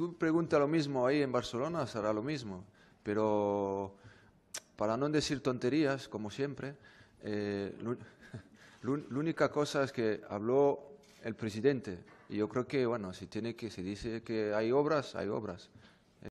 tú pregunta lo mismo ahí en Barcelona, será lo mismo. Pero para no decir tonterías, como siempre, eh, la única cosa es que habló el presidente. Y yo creo que, bueno, si tiene que, se dice que hay obras, hay obras.